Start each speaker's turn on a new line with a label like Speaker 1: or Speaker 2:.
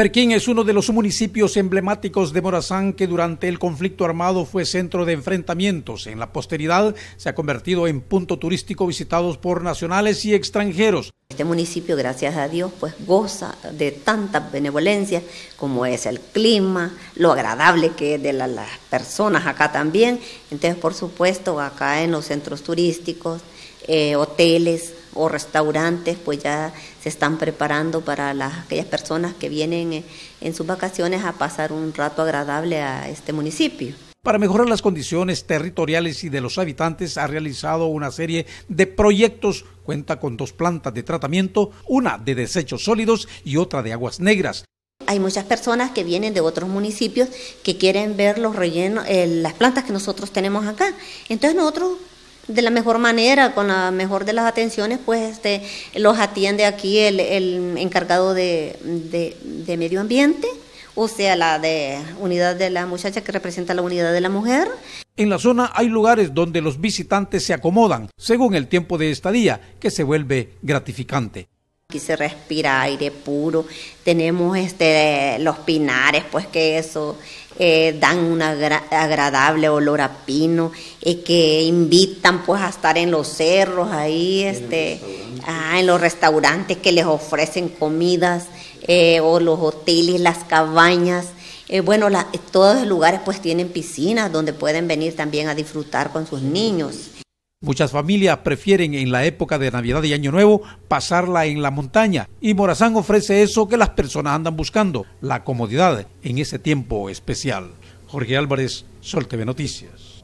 Speaker 1: Perquín es uno de los municipios emblemáticos de Morazán que durante el conflicto armado fue centro de enfrentamientos. En la posteridad se ha convertido en punto turístico visitado por nacionales y extranjeros. Este municipio, gracias a Dios, pues goza de
Speaker 2: tanta benevolencia como es el clima, lo agradable que es de las personas acá también. Entonces, por supuesto, acá en los centros turísticos, eh, hoteles o restaurantes, pues ya se están preparando para las, aquellas personas que vienen eh, en sus vacaciones a pasar un rato agradable a este municipio.
Speaker 1: Para mejorar las condiciones territoriales y de los habitantes ha realizado una serie de proyectos. Cuenta con dos plantas de tratamiento, una de desechos sólidos y otra de aguas negras.
Speaker 2: Hay muchas personas que vienen de otros municipios que quieren ver los rellenos, eh, las plantas que nosotros tenemos acá. Entonces nosotros de la mejor manera, con la mejor de las atenciones, pues este, los atiende aquí el, el encargado de, de, medio ambiente, o sea, la de unidad de la muchacha que representa la unidad
Speaker 1: de la mujer. En la zona hay lugares donde los visitantes se acomodan según el tiempo de estadía, que se vuelve gratificante.
Speaker 2: Aquí se respira aire puro, tenemos este, los pinares, pues que eso eh, dan un agradable olor a pino, y eh, que invitan pues a estar en los cerros, ahí, este, ah, ¿En, los restaurantes que les ofrecen comidas, eh, o los hoteles, las cabañas. bueno, todos los lugares pues tienen piscinas donde pueden venir también a disfrutar con sus niños.
Speaker 1: Muchas familias prefieren en la época de Navidad y Año Nuevo pasarla en la montaña y Morazán ofrece eso que las personas andan buscando, la comodidad en ese tiempo especial. Jorge Álvarez, Sol TV Noticias.